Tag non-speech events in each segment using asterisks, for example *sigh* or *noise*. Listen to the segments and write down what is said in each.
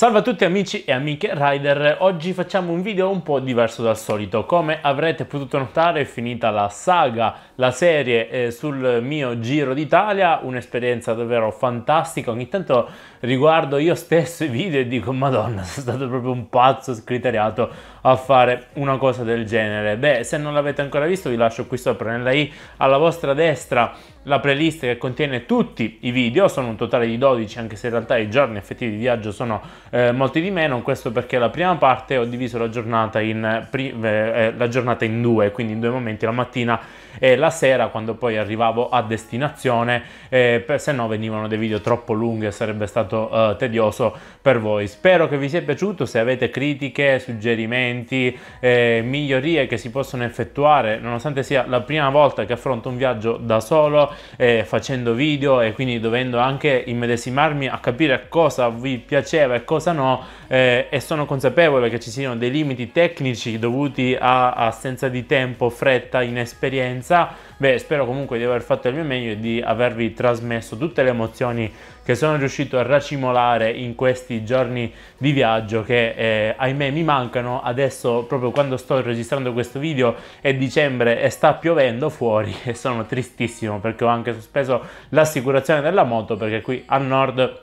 Salve a tutti amici e amiche rider, oggi facciamo un video un po' diverso dal solito. Come avrete potuto notare è finita la saga, la serie eh, sul mio Giro d'Italia, un'esperienza davvero fantastica. Ogni tanto riguardo io stesso i video e dico madonna sono stato proprio un pazzo scriteriato a fare una cosa del genere. Beh, se non l'avete ancora visto vi lascio qui sopra nella i alla vostra destra la playlist che contiene tutti i video, sono un totale di 12 anche se in realtà i giorni effettivi di viaggio sono eh, molti di meno, questo perché la prima parte ho diviso la giornata in, eh, eh, la giornata in due, quindi in due momenti, la mattina e la sera quando poi arrivavo a destinazione, eh, per, se no venivano dei video troppo lunghi e sarebbe stato eh, tedioso per voi. Spero che vi sia piaciuto, se avete critiche, suggerimenti, eh, migliorie che si possono effettuare, nonostante sia la prima volta che affronto un viaggio da solo, eh, facendo video e quindi dovendo anche immedesimarmi a capire cosa vi piaceva e cosa no, eh, e sono consapevole che ci siano dei limiti tecnici dovuti a assenza di tempo, fretta, inesperienza esperienza. Beh, spero comunque di aver fatto il mio meglio e di avervi trasmesso tutte le emozioni che sono riuscito a racimolare in questi giorni di viaggio che eh, ahimè mi mancano. Adesso proprio quando sto registrando questo video è dicembre e sta piovendo fuori *laughs* e sono tristissimo perché ho anche sospeso l'assicurazione della moto perché qui a nord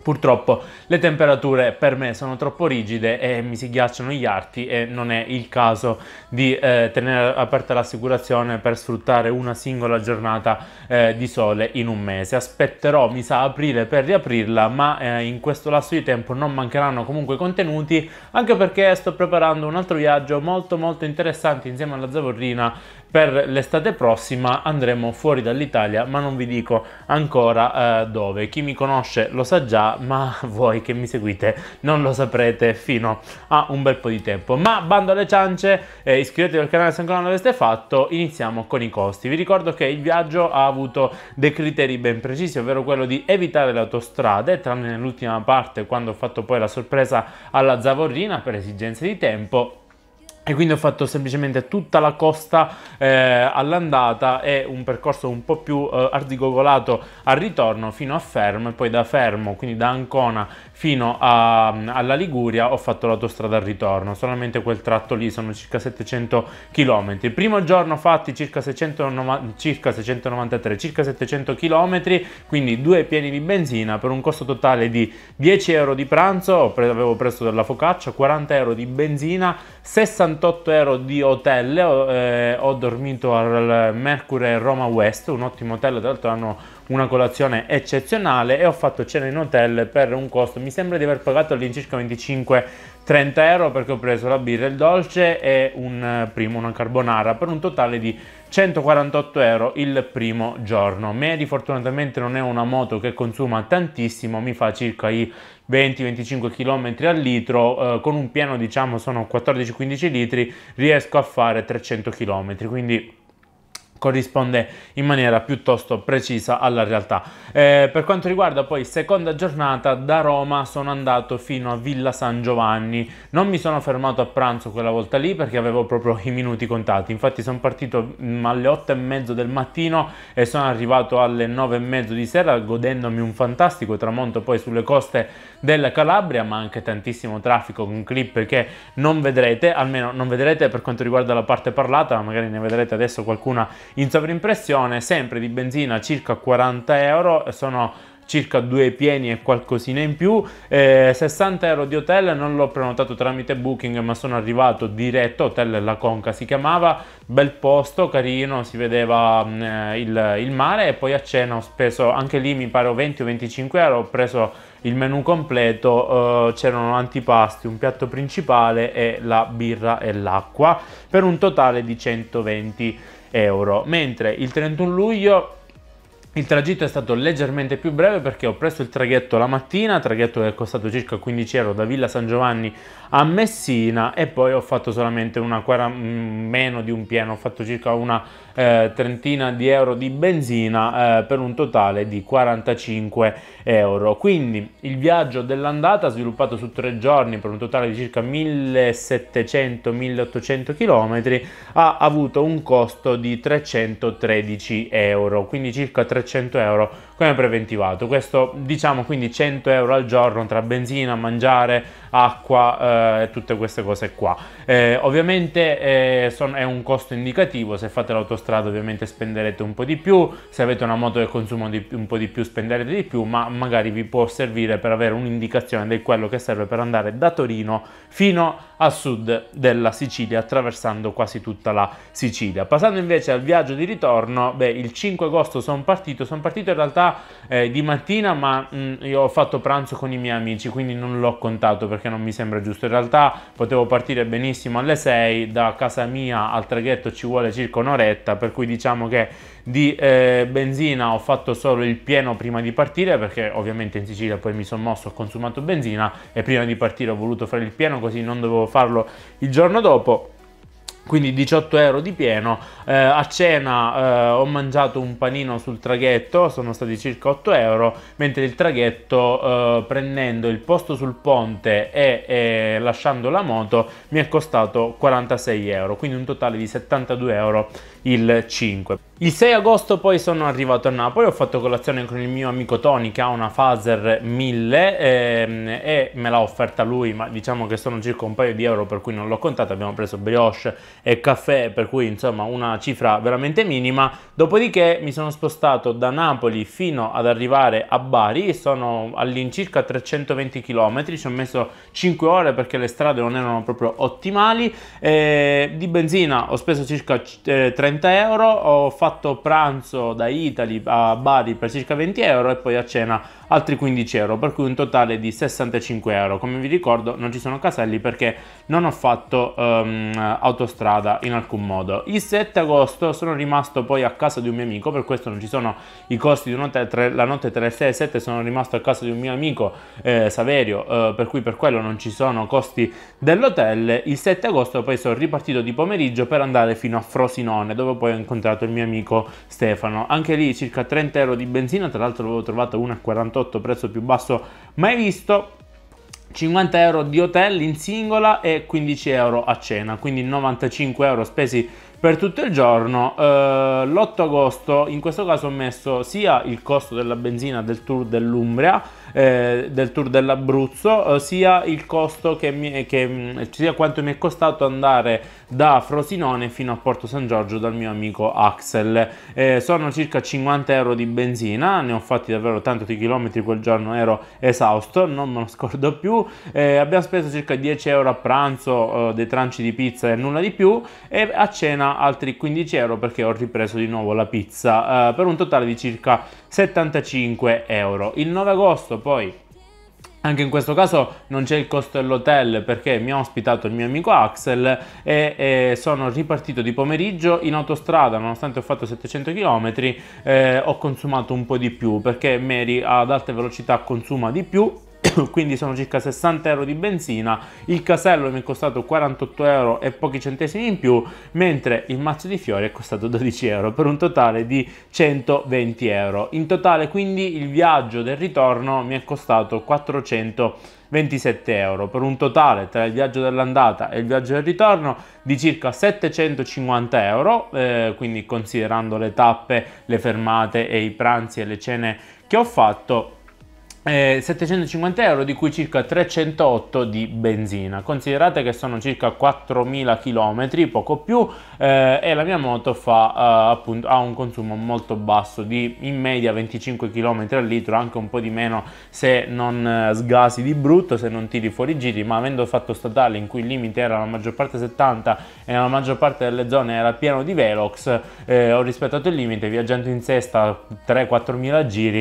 Purtroppo le temperature per me sono troppo rigide e mi si ghiacciano gli arti e non è il caso di eh, tenere aperta l'assicurazione per sfruttare una singola giornata eh, di sole in un mese. Aspetterò, mi sa, aprile per riaprirla, ma eh, in questo lasso di tempo non mancheranno comunque contenuti, anche perché sto preparando un altro viaggio molto molto interessante insieme alla Zavorrina per l'estate prossima andremo fuori dall'Italia ma non vi dico ancora eh, dove chi mi conosce lo sa già ma *laughs* voi che mi seguite non lo saprete fino a un bel po' di tempo ma bando alle ciance eh, iscrivetevi al canale se ancora non l'aveste fatto iniziamo con i costi vi ricordo che il viaggio ha avuto dei criteri ben precisi ovvero quello di evitare le autostrade tranne nell'ultima parte quando ho fatto poi la sorpresa alla Zavorrina per esigenze di tempo e quindi ho fatto semplicemente tutta la costa eh, all'andata e un percorso un po' più eh, ardigogolato al ritorno fino a Fermo e poi da Fermo, quindi da Ancona fino a, alla Liguria ho fatto l'autostrada al ritorno, solamente quel tratto lì sono circa 700 km. Il primo giorno fatti circa, 690, circa 693, circa 700 km, quindi due pieni di benzina per un costo totale di 10 euro di pranzo, avevo preso della focaccia, 40 euro di benzina, 60 68 euro di hotel, eh, ho dormito al Mercury Roma West, un ottimo hotel, tra l'altro hanno una colazione eccezionale e ho fatto cena in hotel per un costo, mi sembra di aver pagato all'incirca 25 30 euro perché ho preso la birra e il dolce e un eh, primo, una carbonara, per un totale di 148 euro il primo giorno. Medi fortunatamente non è una moto che consuma tantissimo, mi fa circa i 20-25 km al litro, eh, con un pieno diciamo sono 14-15 litri, riesco a fare 300 km, quindi corrisponde in maniera piuttosto precisa alla realtà. Eh, per quanto riguarda poi seconda giornata, da Roma sono andato fino a Villa San Giovanni, non mi sono fermato a pranzo quella volta lì perché avevo proprio i minuti contati, infatti sono partito mm, alle 8 e mezzo del mattino e sono arrivato alle 9 e mezzo di sera godendomi un fantastico tramonto poi sulle coste della Calabria ma anche tantissimo traffico con clip che non vedrete, almeno non vedrete per quanto riguarda la parte parlata, magari ne vedrete adesso qualcuna in sovrimpressione sempre di benzina circa 40 euro sono circa due pieni e qualcosina in più eh, 60 euro di hotel non l'ho prenotato tramite booking ma sono arrivato diretto hotel La Conca si chiamava bel posto carino si vedeva mm, eh, il, il, mare e poi a cena ho speso anche lì mi pare 20 o 25 euro ho preso il menù completo eh, c'erano antipasti un piatto principale e la birra e l'acqua per un totale di 120 euro euro, mentre il 31 luglio il tragitto è stato leggermente più breve perché ho preso il traghetto la mattina, traghetto che è costato circa 15 euro da Villa San Giovanni a Messina e poi ho fatto solamente una quara, mm, meno di un pieno, ho fatto circa una eh, trentina di euro di benzina eh, per un totale di 45 euro. Quindi il viaggio dell'andata sviluppato su tre giorni per un totale di circa 1700-1800 km ha avuto un costo di 313 euro, quindi circa 300 100 euro come preventivato. Questo diciamo quindi 100 euro al giorno tra benzina, mangiare, acqua eh, e tutte queste cose qua. Eh, ovviamente eh, son, è un costo indicativo, se fate l'autostrada ovviamente spenderete un po' di più, se avete una moto che consuma di, un po' di più spenderete di più, ma magari vi può servire per avere un'indicazione di quello che serve per andare da Torino fino a sud della Sicilia, attraversando quasi tutta la Sicilia. Passando invece al viaggio di ritorno, beh, il 5 agosto sono partito, sono partito in realtà eh, di mattina, ma mh, mm, io ho fatto pranzo con i miei amici, quindi non l'ho contato perché perché non mi sembra giusto. In realtà potevo partire benissimo alle 6, da casa mia al traghetto ci vuole circa un'oretta, per cui diciamo che di eh, benzina ho fatto solo il pieno prima di partire perché ovviamente in Sicilia poi mi sono mosso, ho consumato benzina e prima di partire ho voluto fare il pieno così non dovevo farlo il giorno dopo quindi 18 euro di pieno. Eh, a cena eh, ho mangiato un panino sul traghetto, sono stati circa 8 euro, mentre il traghetto eh, prendendo il posto sul ponte e lasciando la moto mi è costato 46 euro, quindi un totale di 72 euro il 5. Il 6 agosto poi sono arrivato a Napoli, ho fatto colazione con il mio amico Tony che ha una Phaser 1000 e, e me l'ha offerta lui, ma diciamo che sono circa un paio di euro per cui non l'ho contata, abbiamo preso brioche e caffè, per cui insomma una cifra veramente minima. Dopodiché mi sono spostato da Napoli fino ad arrivare a Bari, sono all'incirca 320 km, ci ho messo 5 ore perché le strade non erano proprio ottimali, e eh, di benzina ho speso circa 30 eh, euro, ho fatto fatto pranzo da Italy a Bari per circa 20 euro e poi a cena altri 15 euro, per cui un totale di 65 euro. Come vi ricordo non ci sono caselli perché non ho fatto um, autostrada in alcun modo. Il 7 agosto sono rimasto poi a casa di un mio amico, per questo non ci sono i costi di un hotel, tre, la notte tra il 6 e il 7 sono rimasto a casa di un mio amico eh, Saverio, eh, per cui per quello non ci sono costi dell'hotel. Il 7 agosto poi sono ripartito di pomeriggio per andare fino a Frosinone, dove poi ho incontrato il mio amico Stefano. Anche lì circa 30 euro di benzina, tra l'altro l'avevo trovato 1,48 148, prezzo più basso mai visto. 50 euro di hotel in singola e 15 euro a cena, quindi 95 euro spesi per tutto il giorno. Eh, l'8 agosto in questo caso ho messo sia il costo della benzina del tour dell'Umbria, eh, del tour dell'Abruzzo, eh, sia il costo che, mi, che mm, sia quanto mi è costato andare da Frosinone fino a Porto San Giorgio dal mio amico Axel. Eh, sono circa 50 euro di benzina, ne ho fatti davvero tanti chilometri quel giorno, ero esausto, non me lo scordo più. Eh, abbiamo speso circa 10 euro a pranzo, eh, dei tranci di pizza e nulla di più, e a cena altri 15 euro perché ho ripreso di nuovo la pizza, per un totale di circa 75 euro. Il 9 agosto poi anche in questo caso non c'è il costo dell'hotel perché mi ha ospitato il mio amico Axel e, e, sono ripartito di pomeriggio in autostrada, nonostante ho fatto 700 km, eh, ho consumato un po' di più perché Mary ad alte velocità consuma di più *coughs* quindi sono circa 60 euro di benzina il casello mi è costato 48 euro e pochi centesimi in più mentre il mazzo di fiori è costato 12 *laughs* euro per un totale di 120 euro in totale quindi il viaggio del ritorno mi è costato 427 euro per un totale tra il viaggio dell'andata e il viaggio del ritorno di circa 750 euro eh, quindi considerando le tappe le fermate e i pranzi e le cene che ho fatto 750 eh, euro di cui circa 308 di benzina considerate che sono circa 4000 km poco più eh, e la mia moto fa eh, appunto ha un consumo molto basso di in media 25 km al litro anche un po' di meno se non eh, sgasi di brutto se non tiri fuori giri ma avendo fatto statale in cui il limite era la maggior parte 70 e la maggior parte delle zone era pieno di velox eh, ho rispettato il limite viaggiando in sesta 3-4 mila giri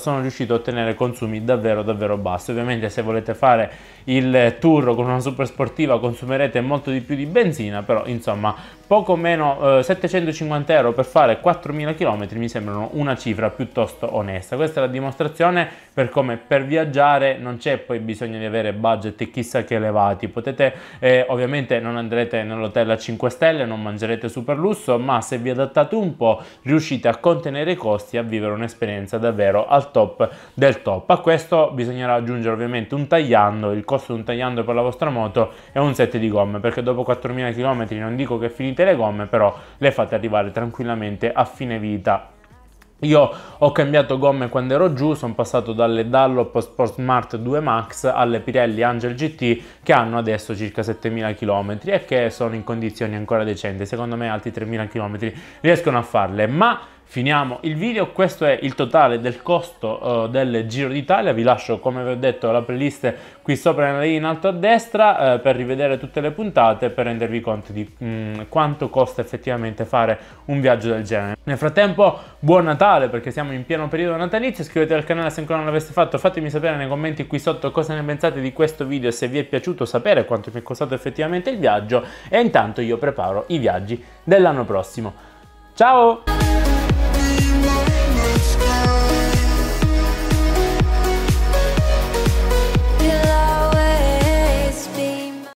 sono riuscito a ottenere tenere consumi davvero davvero bassi. Ovviamente se volete fare il tour con una super sportiva consumerete molto di più di benzina, però insomma poco meno eh, 750 euro per fare 4.000 km mi sembrano una cifra piuttosto onesta. Questa è la dimostrazione per come per viaggiare non c'è poi bisogno di avere budget chissà che elevati. Potete, eh, ovviamente non andrete nell'hotel a 5 stelle, non mangerete super lusso, ma se vi adattate un po' riuscite a contenere i costi e a vivere un'esperienza davvero al top del top. A questo bisognerà aggiungere ovviamente un tagliando, il costo di un tagliando per la vostra moto è un set di gomme, perché dopo 4.000 km non dico che è finita finite le gomme, però le fate arrivare tranquillamente a fine vita io ho cambiato gomme quando ero giù, sono passato dalle Dallop Sport Smart 2 Max alle Pirelli Angel GT che hanno adesso circa 7000 km e che sono in condizioni ancora decenti, secondo me altri 3000 km riescono a farle, ma finiamo il video, questo è il totale del costo uh, del Giro d'Italia, vi lascio come vi ho detto la playlist qui sopra in alto a destra uh, per rivedere tutte le puntate per rendervi conto di um, quanto costa effettivamente fare un viaggio del genere. Nel frattempo buon Natale perché siamo in pieno periodo natalizio, iscrivetevi al canale se ancora non l'aveste fatto, fatemi sapere nei commenti qui sotto cosa ne pensate di questo video, se vi è piaciuto sapere quanto mi è costato effettivamente il viaggio e intanto io preparo i viaggi dell'anno prossimo. Ciao!